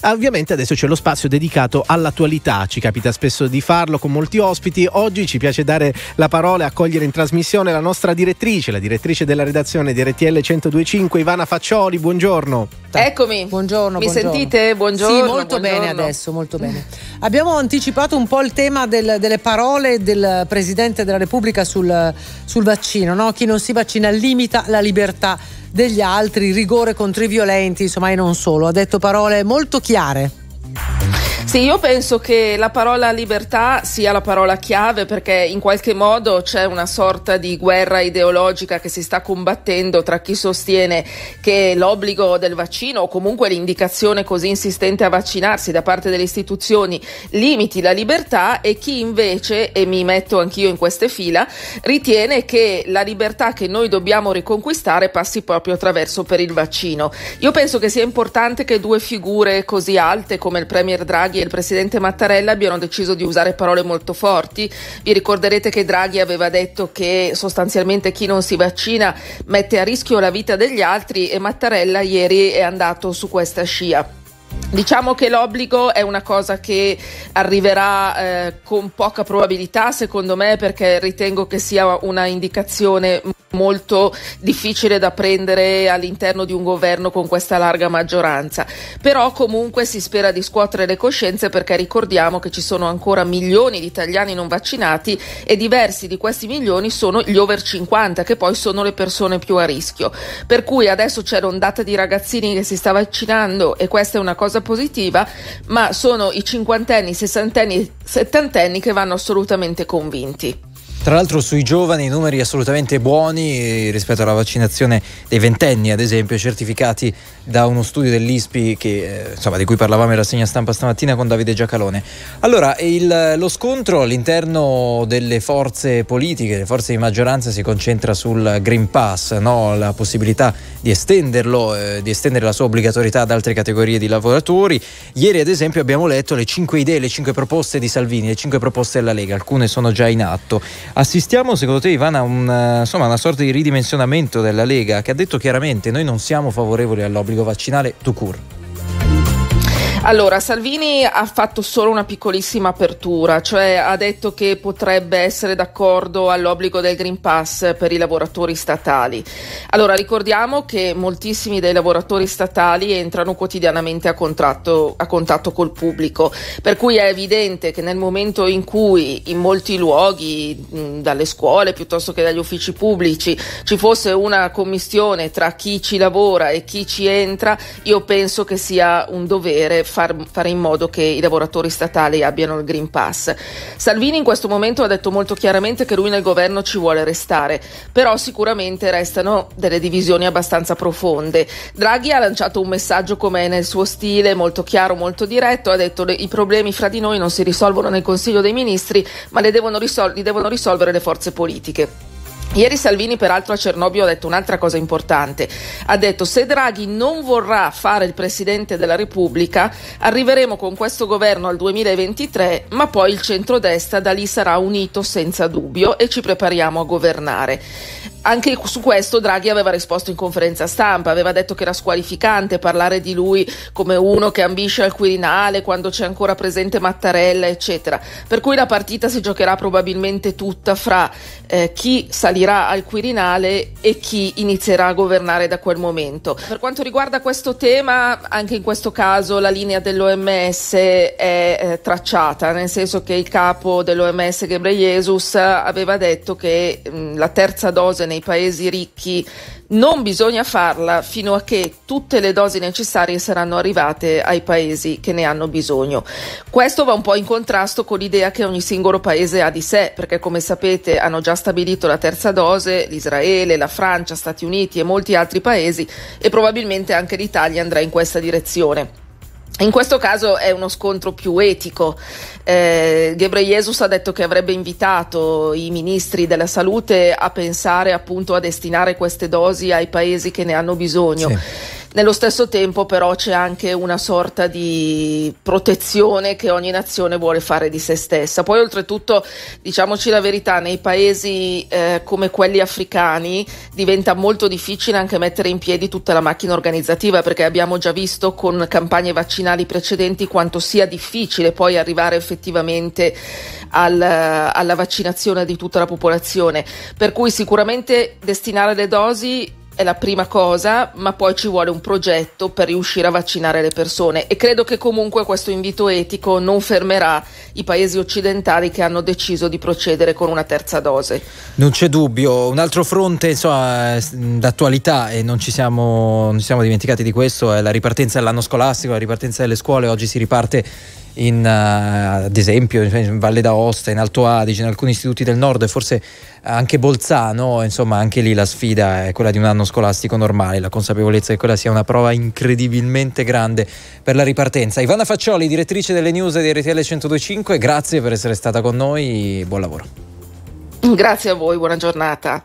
Ah, ovviamente adesso c'è lo spazio dedicato all'attualità, ci capita spesso di farlo con molti ospiti. Oggi ci piace dare la parola e accogliere in trasmissione la nostra direttrice, la direttrice della redazione di RTL 1025, Ivana Faccioli. Buongiorno pronta. Eccomi. Buongiorno. Mi buongiorno. sentite? Buongiorno. Sì, molto buongiorno. bene adesso, molto bene. Abbiamo anticipato un po' il tema del, delle parole del Presidente della Repubblica sul, sul vaccino, no? Chi non si vaccina limita la libertà degli altri, rigore contro i violenti, insomma, e non solo. Ha detto parole molto chiare. Sì, io penso che la parola libertà sia la parola chiave perché in qualche modo c'è una sorta di guerra ideologica che si sta combattendo tra chi sostiene che l'obbligo del vaccino o comunque l'indicazione così insistente a vaccinarsi da parte delle istituzioni limiti la libertà e chi invece, e mi metto anch'io in queste fila, ritiene che la libertà che noi dobbiamo riconquistare passi proprio attraverso per il vaccino. Io penso che sia importante che due figure così alte come il Premier Draghi il presidente Mattarella abbiano deciso di usare parole molto forti. Vi ricorderete che Draghi aveva detto che sostanzialmente chi non si vaccina mette a rischio la vita degli altri e Mattarella ieri è andato su questa scia. Diciamo che l'obbligo è una cosa che arriverà eh, con poca probabilità, secondo me, perché ritengo che sia una indicazione molto difficile da prendere all'interno di un governo con questa larga maggioranza. Però comunque si spera di scuotere le coscienze perché ricordiamo che ci sono ancora milioni di italiani non vaccinati e diversi di questi milioni sono gli over 50 che poi sono le persone più a rischio. Per cui adesso c'è l'ondata di ragazzini che si sta vaccinando e questa è una cosa cosa positiva, ma sono i cinquantenni, sessantenni, settantenni che vanno assolutamente convinti. Tra l'altro sui giovani numeri assolutamente buoni eh, rispetto alla vaccinazione dei ventenni, ad esempio, certificati da uno studio dell'ISPI che, eh, insomma, di cui parlavamo in rassegna stampa stamattina con Davide Giacalone. Allora, il, lo scontro all'interno delle forze politiche, le forze di maggioranza si concentra sul Green Pass, no? la possibilità di estenderlo, eh, di estendere la sua obbligatorietà ad altre categorie di lavoratori. Ieri, ad esempio, abbiamo letto le cinque idee, le cinque proposte di Salvini, le cinque proposte della Lega, alcune sono già in atto. Assistiamo, secondo te, Ivana, a un, eh, insomma, una sorta di ridimensionamento della Lega che ha detto chiaramente noi non siamo favorevoli all'obbligo vaccinale to cure. Allora, Salvini ha fatto solo una piccolissima apertura, cioè ha detto che potrebbe essere d'accordo all'obbligo del Green Pass per i lavoratori statali. Allora, ricordiamo che moltissimi dei lavoratori statali entrano quotidianamente a, a contatto col pubblico, per cui è evidente che nel momento in cui in molti luoghi, mh, dalle scuole piuttosto che dagli uffici pubblici, ci fosse una commissione tra chi ci lavora e chi ci entra, io penso che sia un dovere far, fare in modo che i lavoratori statali abbiano il Green Pass. Salvini in questo momento ha detto molto chiaramente che lui nel governo ci vuole restare, però sicuramente restano delle divisioni abbastanza profonde. Draghi ha lanciato un messaggio come nel suo stile, molto chiaro, molto diretto, ha detto che i problemi fra di noi non si risolvono nel Consiglio dei Ministri, ma li devono, risol- li devono risolvere le forze politiche. Ieri Salvini peraltro a Cernobio ha detto un'altra cosa importante, ha detto se Draghi non vorrà fare il Presidente della Repubblica arriveremo con questo governo al 2023 ma poi il centrodestra da lì sarà unito senza dubbio e ci prepariamo a governare anche su questo Draghi aveva risposto in conferenza stampa, aveva detto che era squalificante parlare di lui come uno che ambisce al Quirinale quando c'è ancora presente Mattarella, eccetera. Per cui la partita si giocherà probabilmente tutta fra eh, chi salirà al Quirinale e chi inizierà a governare da quel momento. Per quanto riguarda questo tema, anche in questo caso la linea dell'OMS è eh, tracciata, nel senso che il capo dell'OMS Jesus aveva detto che mh, mm, la terza dose nei nei paesi ricchi non bisogna farla fino a che tutte le dosi necessarie saranno arrivate ai paesi che ne hanno bisogno. Questo va un po' in contrasto con l'idea che ogni singolo paese ha di sé, perché come sapete hanno già stabilito la terza dose l'Israele, la Francia, Stati Uniti e molti altri paesi e probabilmente anche l'Italia andrà in questa direzione. In questo caso è uno scontro più etico. Eh, Ghebreyesus ha detto che avrebbe invitato i ministri della salute a pensare appunto a destinare queste dosi ai paesi che ne hanno bisogno. Sì. Nello stesso tempo però c'è anche una sorta di protezione che ogni nazione vuole fare di se stessa. Poi oltretutto, diciamoci la verità, nei paesi eh, come quelli africani diventa molto difficile anche mettere in piedi tutta la macchina organizzativa perché abbiamo già visto con campagne vaccinali precedenti quanto sia difficile poi arrivare effettivamente al, alla vaccinazione di tutta la popolazione. Per cui sicuramente destinare le dosi è la prima cosa, ma poi ci vuole un progetto per riuscire a vaccinare le persone e credo che comunque questo invito etico non fermerà i paesi occidentali che hanno deciso di procedere con una terza dose. Non c'è dubbio, un altro fronte insomma, d'attualità e non ci, siamo, non siamo dimenticati di questo è la ripartenza dell'anno scolastico, la ripartenza delle scuole, oggi si riparte in, uh, ad esempio in Valle d'Aosta, in Alto Adige, in alcuni istituti del nord e forse anche Bolzano, insomma anche lì la sfida è quella di un anno scolastico normale, la consapevolezza che quella sia una prova incredibilmente grande per la ripartenza. Ivana Faccioli, direttrice delle news di RTL 1025, grazie per essere stata con noi, buon lavoro. Grazie a voi, buona giornata.